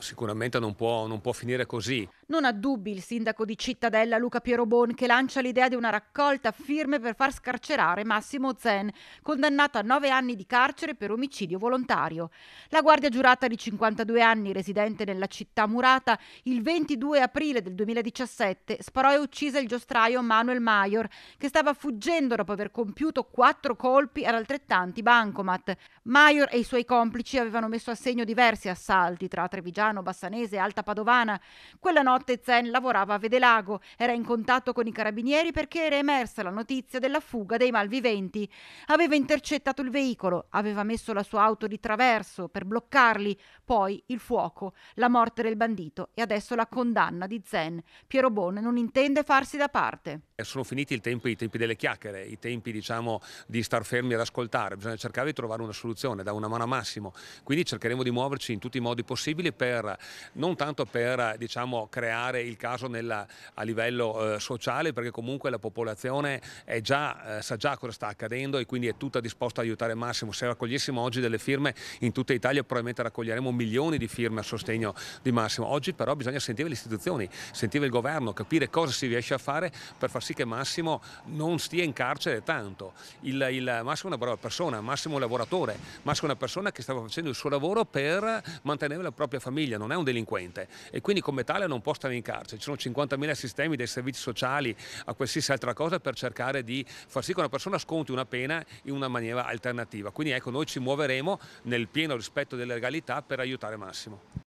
Sicuramente non può, non può, finire così. Non ha dubbi il sindaco di Cittadella Luca Pierobon che lancia l'idea di una raccolta firme per far scarcerare Massimo Zen, condannato a nove anni di carcere per omicidio volontario. La guardia giurata di 52 anni, residente nella città murata, il 22 aprile del 2017 sparò e uccise il giostraio Manuel Maior, che stava fuggendo dopo aver compiuto quattro colpi ad altrettanti bancomat. Maior e i suoi complici avevano messo a segno diversi assalti tra Trevigiano Parmigiano, Bassanese, Alta Padovana. Quella notte Zen lavorava a Vedelago, era in contatto con i carabinieri perché era emersa la notizia della fuga dei malviventi. Aveva intercettato il veicolo, aveva messo la sua auto di traverso per bloccarli, poi il fuoco, la morte del bandito e adesso la condanna di Zen. Piero Bon non intende farsi da parte. Eh, sono finiti il tempo, i tempi delle chiacchiere, i tempi diciamo, di star fermi ad ascoltare, bisogna cercare di trovare una soluzione da una mano a Massimo, quindi cercheremo di muoverci in tutti i modi possibili per per, non tanto per diciamo, creare il caso nella, a livello eh, sociale, perché comunque la popolazione già, eh, sa già cosa sta accadendo e quindi è tutta disposta ad aiutare Massimo. Se raccogliessimo oggi delle firme in tutta Italia probabilmente raccoglieremo milioni di firme a sostegno di Massimo. Oggi però bisogna sentire le istituzioni, sentire il governo, capire cosa si riesce a fare per far sì che Massimo non stia in carcere tanto. Il, il Massimo è una brava persona, Massimo è un lavoratore, Massimo è una persona che stava facendo il suo lavoro per mantenere la propria famiglia famiglia, non è un delinquente e quindi come tale non può stare in carcere. Ci sono 50.000 sistemi dei servizi sociali a qualsiasi altra cosa per cercare di far sì che una persona sconti una pena in una maniera alternativa. Quindi ecco, noi ci muoveremo nel pieno rispetto delle legalità per aiutare Massimo.